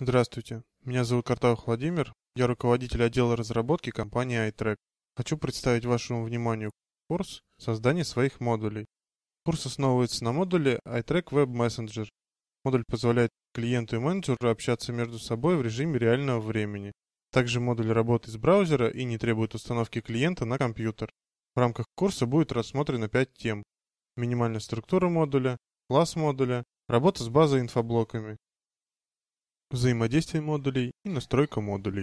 Здравствуйте, меня зовут Картавых Владимир, я руководитель отдела разработки компании iTrack. Хочу представить вашему вниманию курс создания своих модулей. Курс основывается на модуле iTrack Web Messenger. Модуль позволяет клиенту и менеджеру общаться между собой в режиме реального времени. Также модуль работает из браузера и не требует установки клиента на компьютер. В рамках курса будет рассмотрено 5 тем. Минимальная структура модуля, класс модуля, работа с базой инфоблоками, Взаимодействие модулей и настройка модулей